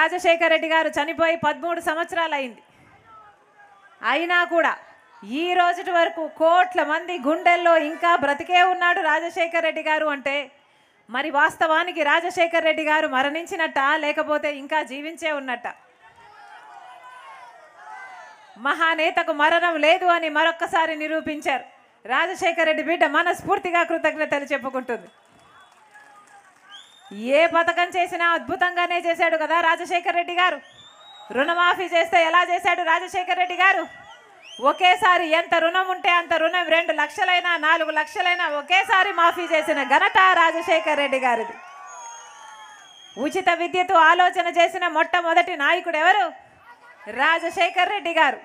రాజశేఖర రెడ్డి గారు చనిపోయి పదమూడు సంవత్సరాలు అయింది అయినా కూడా ఈ రోజు వరకు కోట్ల మంది గుండెల్లో ఇంకా బ్రతికే ఉన్నాడు రాజశేఖర రెడ్డి గారు అంటే మరి వాస్తవానికి రాజశేఖర రెడ్డి గారు మరణించినట్ట లేకపోతే ఇంకా జీవించే ఉన్నట్ట మహానేతకు మరణం లేదు అని మరొక్కసారి నిరూపించారు రాజశేఖర రెడ్డి బిడ్డ మనస్ఫూర్తిగా కృతజ్ఞతలు చెప్పుకుంటుంది ఏ పథకం చేసినా అద్భుతంగానే చేశాడు కదా రాజశేఖర్ రెడ్డి గారు రుణమాఫీ చేస్తే ఎలా చేశాడు రాజశేఖర్ రెడ్డి గారు ఒకేసారి ఎంత రుణం ఉంటే అంత రుణం రెండు లక్షలైనా నాలుగు లక్షలైనా ఒకేసారి మాఫీ చేసిన ఘనత రాజశేఖర్ రెడ్డి గారిది ఉచిత విద్యతో ఆలోచన చేసిన మొట్టమొదటి నాయకుడు ఎవరు రాజశేఖర్ రెడ్డి గారు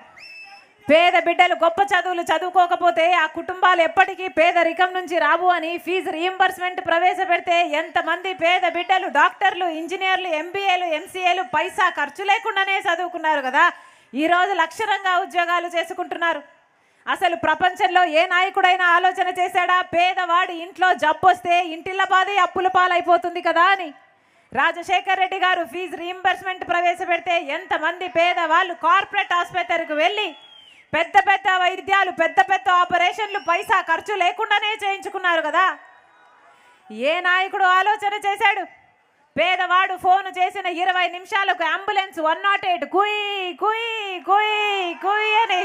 పేద బిడ్డలు గొప్ప చదువులు చదువుకోకపోతే ఆ కుటుంబాలు ఎప్పటికీ పేదరికం నుంచి రావు అని ఫీజు రీఎంబర్స్మెంట్ ప్రవేశపెడితే ఎంతమంది పేద బిడ్డలు డాక్టర్లు ఇంజనీర్లు ఎంబీఏలు ఎంసీఏలు పైసా ఖర్చు లేకుండానే చదువుకున్నారు కదా ఈరోజు లక్షరంగా ఉద్యోగాలు చేసుకుంటున్నారు అసలు ప్రపంచంలో ఏ నాయకుడైనా ఆలోచన చేశాడా పేదవాడి ఇంట్లో జబ్బొస్తే ఇంటిల్ల బాధే అప్పుల పాలైపోతుంది కదా అని రాజశేఖర్ రెడ్డి గారు ఫీజు రీఎంబర్స్మెంట్ ప్రవేశపెడితే ఎంతమంది పేదవాళ్ళు కార్పొరేట్ ఆసుపత్రికి వెళ్ళి పెద్ద పెద్ద వైద్యాలు పెద్ద పెద్ద ఆపరేషన్లు పైసా ఖర్చు లేకుండానే చేయించుకున్నారు కదా ఏ నాయకుడు ఆలోచన చేశాడు పేదవాడు ఫోన్ చేసిన ఇరవై నిమిషాలకు అంబులెన్స్ వన్ నాట్ ఎయిట్ కుయి కుయి కుయి కుయి అని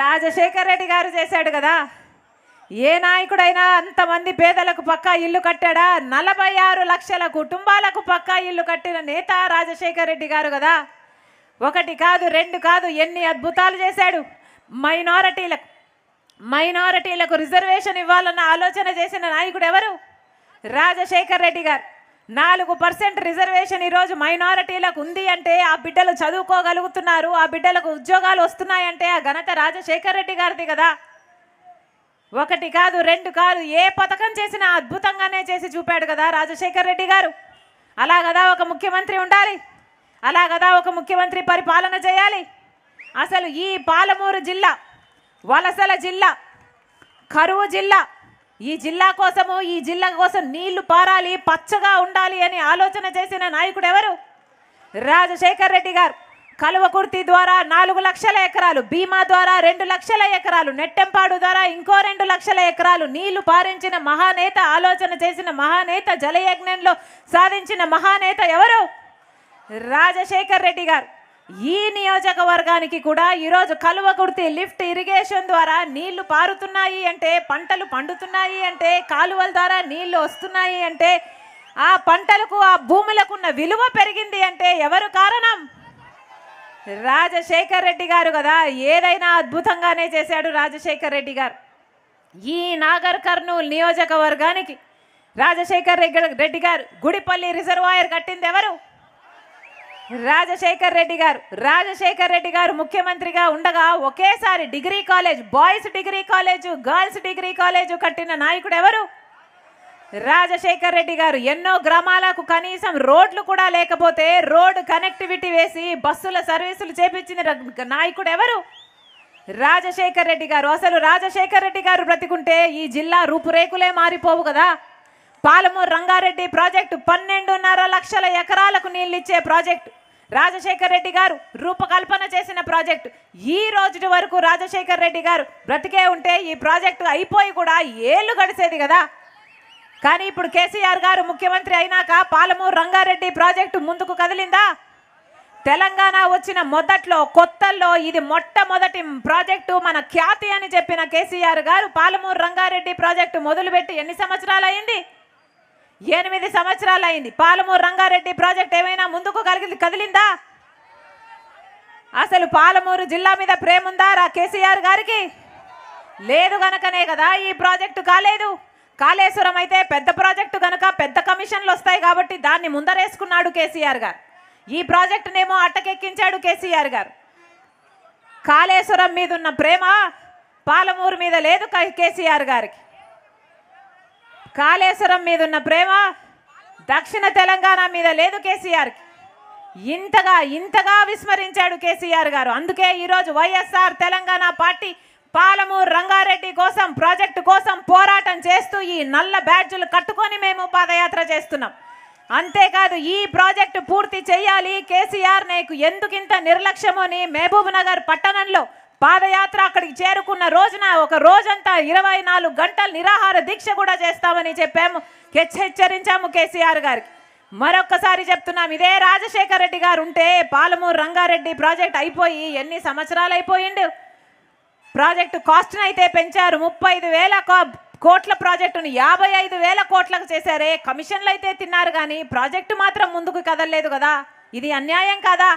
రాజశేఖర్ రెడ్డి గారు చేశాడు కదా ఏ నాయకుడైనా అంతమంది పేదలకు పక్కా ఇల్లు కట్టాడా నలభై ఆరు లక్షల కుటుంబాలకు పక్కా ఇల్లు కట్టిన నేత రాజశేఖర్ రెడ్డి గారు కదా ఒకటి కాదు రెండు కాదు ఎన్ని అద్భుతాలు చేశాడు మైనారిటీలకు మైనారిటీలకు రిజర్వేషన్ ఇవ్వాలన్న ఆలోచన చేసిన నాయకుడు ఎవరు రాజశేఖర్ రెడ్డి గారు నాలుగు పర్సెంట్ రిజర్వేషన్ ఈరోజు మైనారిటీలకు ఉంది అంటే ఆ బిడ్డలు చదువుకోగలుగుతున్నారు ఆ బిడ్డలకు ఉద్యోగాలు వస్తున్నాయంటే ఆ ఘనత రాజశేఖర్ రెడ్డి గారిది కదా ఒకటి కాదు రెండు కాదు ఏ పథకం చేసినా అద్భుతంగానే చేసి చూపాడు కదా రాజశేఖర్ రెడ్డి గారు అలా కదా ఒక ముఖ్యమంత్రి ఉండాలి అలా కదా ఒక ముఖ్యమంత్రి పరిపాలన చేయాలి అసలు ఈ పాలమూరు జిల్లా వలసల జిల్లా కరువు జిల్లా ఈ జిల్లా కోసము ఈ జిల్లా కోసం నీళ్లు పారాలి పచ్చగా ఉండాలి అని ఆలోచన చేసిన నాయకుడు ఎవరు రాజశేఖర్ రెడ్డి గారు కలువకుర్తి ద్వారా నాలుగు లక్షల ఎకరాలు బీమా ద్వారా రెండు లక్షల ఎకరాలు నెట్టెంపాడు ద్వారా ఇంకో రెండు లక్షల ఎకరాలు నీళ్లు పారించిన మహానేత ఆలోచన చేసిన మహానేత జలయజ్ఞంలో సాధించిన మహానేత ఎవరు రాజశేఖర్ రెడ్డి గారు ఈ నియోజకవర్గానికి కూడా ఈరోజు కలువ కలువకుర్తి లిఫ్ట్ ఇరిగేషన్ ద్వారా నీళ్లు పారుతున్నాయి అంటే పంటలు పండుతున్నాయి అంటే కాలువల ద్వారా నీళ్లు వస్తున్నాయి అంటే ఆ పంటలకు ఆ భూములకు ఉన్న విలువ పెరిగింది అంటే ఎవరు కారణం రాజశేఖర్ రెడ్డి గారు కదా ఏదైనా అద్భుతంగానే చేశాడు రాజశేఖర్ రెడ్డి గారు ఈ నాగర్ కర్నూలు నియోజకవర్గానికి రాజశేఖర్ రెడ్డి రెడ్డి గారు గుడిపల్లి రిజర్వాయర్ కట్టింది ఎవరు రాజశేఖర్ రెడ్డి గారు రాజశేఖర్ రెడ్డి గారు ముఖ్యమంత్రిగా ఉండగా ఒకేసారి degree college boys degree college girls degree college కట్టిన నాయకుడు ఎవరు రాజశేఖర్ రెడ్డి గారు ఎన్నో గ్రామాలకు కనీసం రోడ్లు కూడా లేకపోతే రోడ్ కనెక్టివిటీ వేసి బస్సుల సర్వీసులు చేపించిన నాయకుడు ఎవరు రాజశేఖర్ రెడ్డి గారు అసలు రాజశేఖర్ రెడ్డి గారు బ్రతికుంటే ఈ జిల్లా రూపురేకులే మారిపోవు కదా పాలమూరు రంగారెడ్డి ప్రాజెక్టు పన్నెండున్నర లక్షల ఎకరాలకు నీళ్ళిచ్చే ప్రాజెక్టు రాజశేఖర్ రెడ్డి గారు రూపకల్పన చేసిన ప్రాజెక్టు ఈ రోజు వరకు రాజశేఖర్ రెడ్డి గారు బ్రతికే ఉంటే ఈ ప్రాజెక్టు అయిపోయి కూడా ఏళ్ళు గడిచేది కదా కానీ ఇప్పుడు కేసీఆర్ గారు ముఖ్యమంత్రి అయినాక పాలమూరు రంగారెడ్డి ప్రాజెక్టు ముందుకు కదిలిందా తెలంగాణ వచ్చిన మొదట్లో కొత్తల్లో ఇది మొట్టమొదటి ప్రాజెక్టు మన ఖ్యాతి అని చెప్పిన కేసీఆర్ గారు పాలమూరు రంగారెడ్డి ప్రాజెక్టు మొదలుపెట్టి ఎన్ని సంవత్సరాలు అయింది ఎనిమిది సంవత్సరాలు అయింది పాలమూరు రంగారెడ్డి ప్రాజెక్ట్ ఏమైనా ముందుకు కలిగి కదిలిందా అసలు పాలమూరు జిల్లా మీద ప్రేమ ఉందా రా కేసీఆర్ గారికి లేదు గనకనే కదా ఈ ప్రాజెక్టు కాలేదు కాళేశ్వరం అయితే పెద్ద ప్రాజెక్టు గనక పెద్ద కమిషన్లు వస్తాయి కాబట్టి దాన్ని ముందరేసుకున్నాడు కేసీఆర్ గారు ఈ ప్రాజెక్టునేమో అట్టకెక్కించాడు కేసీఆర్ గారు కాళేశ్వరం మీద ఉన్న ప్రేమ పాలమూరు మీద లేదు కేసీఆర్ గారికి కాళేశ్వరం మీద ఉన్న ప్రేమ దక్షిణ తెలంగాణ మీద లేదు కేసీఆర్కి ఇంతగా ఇంతగా విస్మరించాడు కేసీఆర్ గారు అందుకే ఈరోజు వైఎస్ఆర్ తెలంగాణ పార్టీ పాలమూరు రంగారెడ్డి కోసం ప్రాజెక్టు కోసం పోరాటం చేస్తూ ఈ నల్ల బ్యాడ్జులు కట్టుకొని మేము పాదయాత్ర చేస్తున్నాం అంతేకాదు ఈ ప్రాజెక్టు పూర్తి చేయాలి కేసీఆర్ నీకు ఎందుకింత నిర్లక్ష్యమని మహబూబ్ నగర్ పట్టణంలో పాదయాత్ర అక్కడికి చేరుకున్న రోజున ఒక రోజంతా ఇరవై నాలుగు గంటలు నిరాహార దీక్ష కూడా చేస్తామని చెప్పాము హెచ్చరించాము కేసీఆర్ గారికి మరొక్కసారి చెప్తున్నాం ఇదే రాజశేఖర రెడ్డి గారు ఉంటే పాలమూరు రంగారెడ్డి ప్రాజెక్ట్ అయిపోయి ఎన్ని సంవత్సరాలు అయిపోయిండు ప్రాజెక్టు కాస్ట్ని అయితే పెంచారు ముప్పై వేల కోట్ల ప్రాజెక్టును యాభై ఐదు వేల కోట్లకు చేశారే కమిషన్లు అయితే తిన్నారు కానీ ప్రాజెక్టు మాత్రం ముందుకు కదలలేదు కదా ఇది అన్యాయం కదా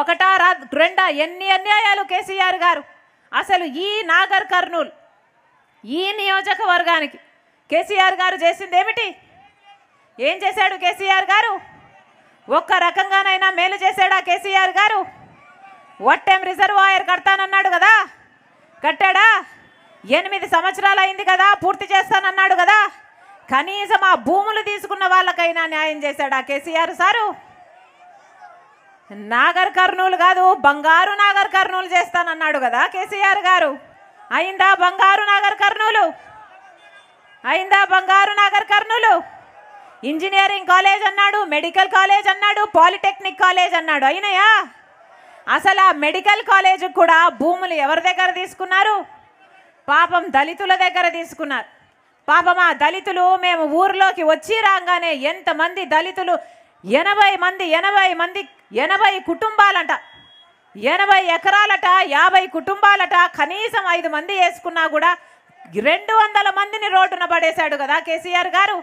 ఒకటా రా రెండా ఎన్ని అన్యాయాలు కేసీఆర్ గారు అసలు ఈ నాగర్ కర్నూలు ఈ నియోజకవర్గానికి కేసీఆర్ గారు చేసింది ఏమిటి ఏం చేశాడు కేసీఆర్ గారు ఒక్క రకంగానైనా మేలు చేశాడా కేసీఆర్ గారు వట్టెం రిజర్వాయర్ కడతానన్నాడు కదా కట్టాడా ఎనిమిది సంవత్సరాలు అయింది కదా పూర్తి చేస్తానన్నాడు కదా కనీసం ఆ భూములు తీసుకున్న వాళ్ళకైనా న్యాయం చేశాడా కేసీఆర్ సారు నాగర్ కర్నూలు కాదు బంగారు నాగర్ కర్నూలు చేస్తానన్నాడు కదా కేసీఆర్ గారు అయిందా బంగారు నాగర్ కర్నూలు అయిందా బంగారు నాగర్ కర్నూలు ఇంజనీరింగ్ కాలేజ్ అన్నాడు మెడికల్ కాలేజ్ అన్నాడు పాలిటెక్నిక్ కాలేజ్ అన్నాడు అయినాయా అసలు ఆ మెడికల్ కాలేజ్ కూడా భూములు ఎవరి దగ్గర తీసుకున్నారు పాపం దళితుల దగ్గర తీసుకున్నారు పాపం ఆ దళితులు మేము ఊర్లోకి వచ్చి రాగానే ఎంతమంది దళితులు ఎనభై మంది ఎనభై మంది ఎనభై కుటుంబాలంట ఎనభై ఎకరాలట యాభై కుటుంబాలట కనీసం ఐదు మంది వేసుకున్నా కూడా రెండు వందల మందిని రోడ్డున పడేశాడు కదా కేసీఆర్ గారు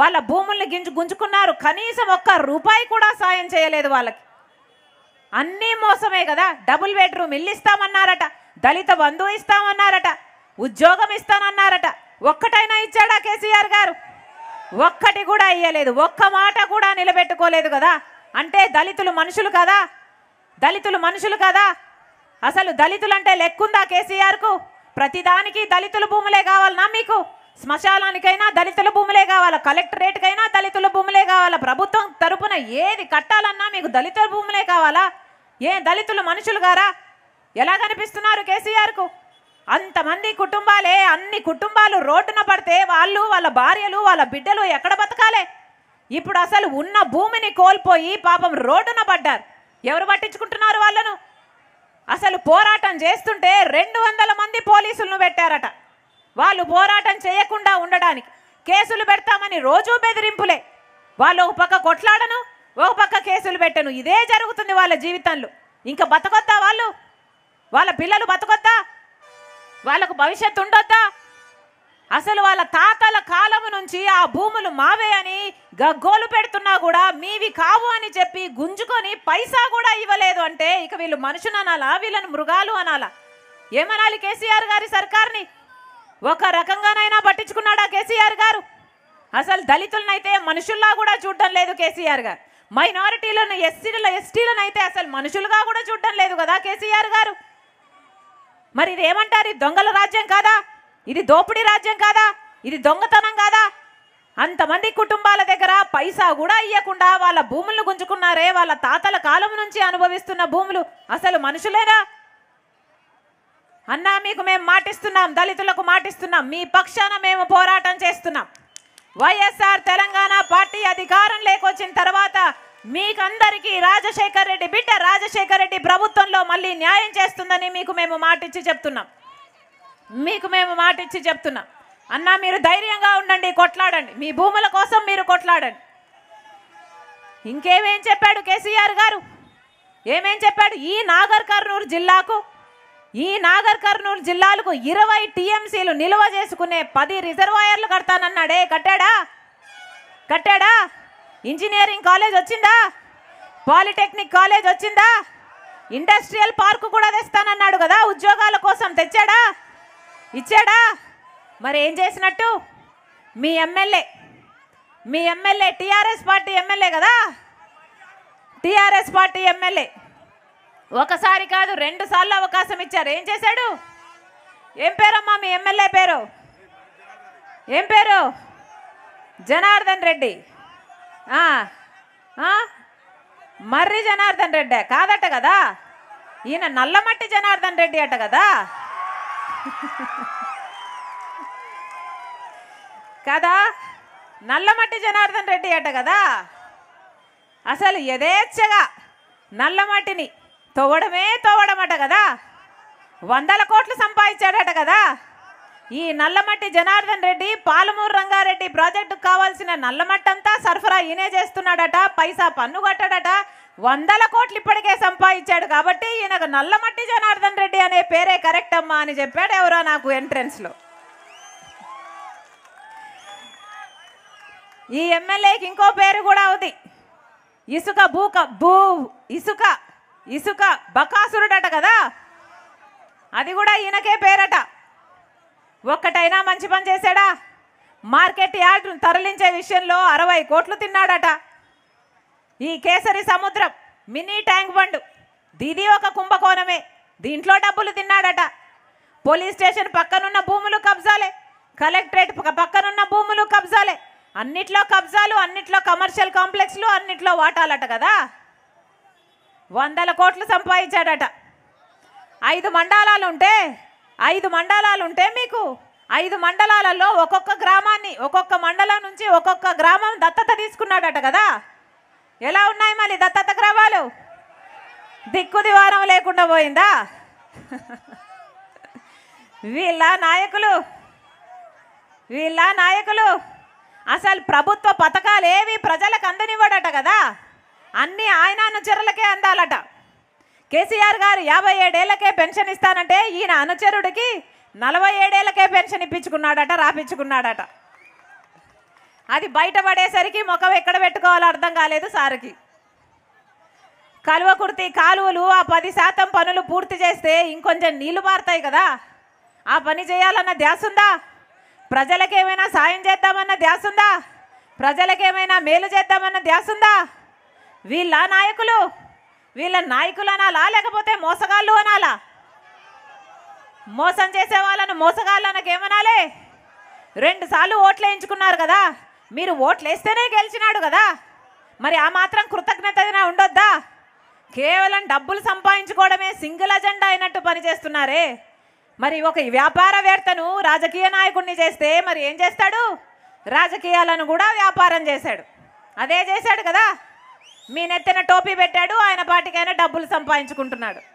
వాళ్ళ భూముల్ని గింజు గుంజుకున్నారు కనీసం ఒక్క రూపాయి కూడా సాయం చేయలేదు వాళ్ళకి అన్నీ మోసమే కదా డబుల్ బెడ్రూమ్ ఇల్లు ఇస్తామన్నారట దళిత బంధువు ఇస్తామన్నారట ఉద్యోగం ఇస్తానన్నారట ఒక్కటైనా ఇచ్చాడా కేసీఆర్ గారు ఒక్కటి కూడా ఇయ్యలేదు ఒక్క మాట కూడా నిలబెట్టుకోలేదు కదా అంటే దళితులు మనుషులు కదా దళితులు మనుషులు కదా అసలు దళితులు అంటే లెక్కుందా కేసీఆర్కు ప్రతిదానికి దళితుల భూములే కావాలనా మీకు శ్మశానానికైనా దళితుల భూములే కావాలా కలెక్టరేట్కైనా దళితుల భూములే కావాలా ప్రభుత్వం తరపున ఏది కట్టాలన్నా మీకు దళితుల భూములే కావాలా ఏ దళితులు మనుషులు గారా ఎలా కనిపిస్తున్నారు కేసీఆర్కు అంతమంది కుటుంబాలే అన్ని కుటుంబాలు రోడ్డున పడితే వాళ్ళు వాళ్ళ భార్యలు వాళ్ళ బిడ్డలు ఎక్కడ బతకాలే ఇప్పుడు అసలు ఉన్న భూమిని కోల్పోయి పాపం రోడ్డున పడ్డారు ఎవరు పట్టించుకుంటున్నారు వాళ్ళను అసలు పోరాటం చేస్తుంటే రెండు వందల మంది పోలీసులను పెట్టారట వాళ్ళు పోరాటం చేయకుండా ఉండడానికి కేసులు పెడతామని రోజూ బెదిరింపులే వాళ్ళు ఒక పక్క కొట్లాడను ఒక పక్క కేసులు పెట్టను ఇదే జరుగుతుంది వాళ్ళ జీవితంలో ఇంకా బతకొద్దా వాళ్ళు వాళ్ళ పిల్లలు బతకొద్దా వాళ్ళకు భవిష్యత్తు ఉండొద్దా అసలు వాళ్ళ తాతల కాలం నుంచి ఆ భూములు మావే అని గగ్గోలు పెడుతున్నా కూడా మీవి కావు అని చెప్పి గుంజుకొని పైసా కూడా ఇవ్వలేదు అంటే ఇక వీళ్ళు మనుషులు అనాలా వీళ్ళని మృగాలు అనాలా ఏమనాలి కేసీఆర్ గారి సర్కార్ని ఒక రకంగానైనా పట్టించుకున్నాడా కేసీఆర్ గారు అసలు దళితులనైతే మనుషుల్లా కూడా చూడడం లేదు కేసీఆర్ గారు మైనారిటీలను ఎస్సీల ఎస్టీలను అయితే అసలు మనుషులుగా కూడా చూడడం లేదు కదా కేసీఆర్ గారు మరి ఇదేమంటారు దొంగల రాజ్యం కాదా ఇది దోపిడీ రాజ్యం కాదా ఇది దొంగతనం కాదా అంతమంది కుటుంబాల దగ్గర పైసా కూడా ఇవ్వకుండా వాళ్ళ భూములను గుంజుకున్నారే వాళ్ళ తాతల కాలం నుంచి అనుభవిస్తున్న భూములు అసలు మనుషులేనా అన్నా మీకు మేము మాటిస్తున్నాం దళితులకు మాటిస్తున్నాం మీ పక్షాన మేము పోరాటం చేస్తున్నాం వైఎస్ఆర్ తెలంగాణ పార్టీ అధికారం లేకొచ్చిన తర్వాత మీకందరికీ రాజశేఖర్ రెడ్డి బిడ్డ రాజశేఖర్ రెడ్డి ప్రభుత్వంలో మళ్ళీ న్యాయం చేస్తుందని మీకు మేము మాటిచ్చి చెప్తున్నాం మీకు మేము మాట ఇచ్చి చెప్తున్నాం అన్నా మీరు ధైర్యంగా ఉండండి కొట్లాడండి మీ భూముల కోసం మీరు కొట్లాడండి ఇంకేమేం చెప్పాడు కేసీఆర్ గారు ఏమేం చెప్పాడు ఈ నాగర్ కర్నూలు జిల్లాకు ఈ నాగర్ కర్నూలు జిల్లాలకు ఇరవై టీఎంసీలు నిల్వ చేసుకునే పది రిజర్వాయర్లు కడతానన్నాడే కట్టాడా కట్టాడా ఇంజనీరింగ్ కాలేజ్ వచ్చిందా పాలిటెక్నిక్ కాలేజ్ వచ్చిందా ఇండస్ట్రియల్ పార్కు కూడా తెస్తానన్నాడు కదా ఉద్యోగాల కోసం తెచ్చాడా ఇచ్చాడా మరి ఏం చేసినట్టు మీ ఎమ్మెల్యే మీ ఎమ్మెల్యే టీఆర్ఎస్ పార్టీ ఎమ్మెల్యే కదా టీఆర్ఎస్ పార్టీ ఎమ్మెల్యే ఒకసారి కాదు రెండు సార్లు అవకాశం ఇచ్చారు ఏం చేశాడు ఏం పేరమ్మా మీ ఎమ్మెల్యే పేరు ఏం పేరు జనార్దన్ రెడ్డి మర్రి జనార్దన్ రెడ్డి కాదట కదా ఈయన నల్లమట్టి జనార్దన్ రెడ్డి అట కదా కదా నల్లమట్టి జనార్దన్ రెడ్డి అట కదా అసలు యథేచ్ఛగా నల్లమట్టిని తోవడమే తోవడమట కదా వందల కోట్లు సంపాదించాడట కదా ఈ నల్లమట్టి జనార్దన్ రెడ్డి పాలమూరు రంగారెడ్డి ప్రాజెక్టుకు కావాల్సిన నల్లమట్టంతా సరఫరా ఈయనే చేస్తున్నాడట పైసా పన్ను కట్టాడట వందల కోట్లు ఇప్పటికే సంపాదించాడు కాబట్టి ఈయనకు నల్లమట్టి జనార్దన్ రెడ్డి అనే పేరే కరెక్ట్ అమ్మా అని చెప్పాడు ఎవరో నాకు ఎంట్రెన్స్లో ఈ ఎమ్మెల్యేకి ఇంకో పేరు కూడా ఉంది ఇసుక భూక భూ ఇసుక ఇసుక బకాసురుడట కదా అది కూడా ఈయనకే పేరట ఒక్కటైనా మంచి పని చేశాడా మార్కెట్ యార్డ్ తరలించే విషయంలో అరవై కోట్లు తిన్నాడట ఈ కేసరి సముద్రం మినీ ట్యాంక్ బండ్ దీది ఒక కుంభకోణమే దీంట్లో డబ్బులు తిన్నాడట పోలీస్ స్టేషన్ పక్కనున్న భూములు కబ్జాలే కలెక్టరేట్ పక్కనున్న భూములు కబ్జాలే అన్నిట్లో కబ్జాలు అన్నిట్లో కమర్షియల్ కాంప్లెక్స్లు అన్నిట్లో వాటాలట కదా వందల కోట్లు సంపాదించాడట ఐదు మండలాలు ఉంటే ఐదు మండలాలు ఉంటే మీకు ఐదు మండలాలలో ఒక్కొక్క గ్రామాన్ని ఒక్కొక్క మండలం నుంచి ఒక్కొక్క గ్రామం దత్తత తీసుకున్నాడట కదా ఎలా ఉన్నాయి మళ్ళీ దత్తత గ్రహాలు దిక్కు దివారం లేకుండా పోయిందా వీళ్ళ నాయకులు వీళ్ళ నాయకులు అసలు ప్రభుత్వ పథకాలు ఏవి ప్రజలకు అందనివ్వడట కదా అన్నీ ఆయన అనుచరులకే అందాలట కేసీఆర్ గారు యాభై ఏడేళ్లకే పెన్షన్ ఇస్తానంటే ఈయన అనుచరుడికి నలభై ఏడేళ్లకే పెన్షన్ ఇప్పించుకున్నాడట రాపించుకున్నాడట అది బయటపడేసరికి ముఖం ఎక్కడ పెట్టుకోవాలో అర్థం కాలేదు సార్కి కలువ కాలువలు ఆ పది శాతం పనులు పూర్తి చేస్తే ఇంకొంచెం నీళ్లు పారుతాయి కదా ఆ పని చేయాలన్న ధ్యాస ఉందా ప్రజలకేమైనా సాయం చేద్దామన్న ధ్యాస ఉందా ప్రజలకేమైనా మేలు చేద్దామన్న ధ్యాస ఉందా వీళ్ళ నాయకులు వీళ్ళ నాయకులు అనాలా లేకపోతే మోసగాళ్ళు అనాలా మోసం చేసే వాళ్ళను మోసగాళ్ళు అనకేమనాలే రెండుసార్లు ఓట్లు వేయించుకున్నారు కదా మీరు ఓట్లేస్తేనే గెలిచినాడు కదా మరి ఆ మాత్రం కృతజ్ఞత ఉండొద్దా కేవలం డబ్బులు సంపాదించుకోవడమే సింగిల్ అజెండా అయినట్టు పనిచేస్తున్నారే మరి ఒక వ్యాపారవేత్తను రాజకీయ నాయకుడిని చేస్తే మరి ఏం చేస్తాడు రాజకీయాలను కూడా వ్యాపారం చేశాడు అదే చేశాడు కదా మీ నెత్తిన టోపీ పెట్టాడు ఆయన పాటికైనా డబ్బులు సంపాదించుకుంటున్నాడు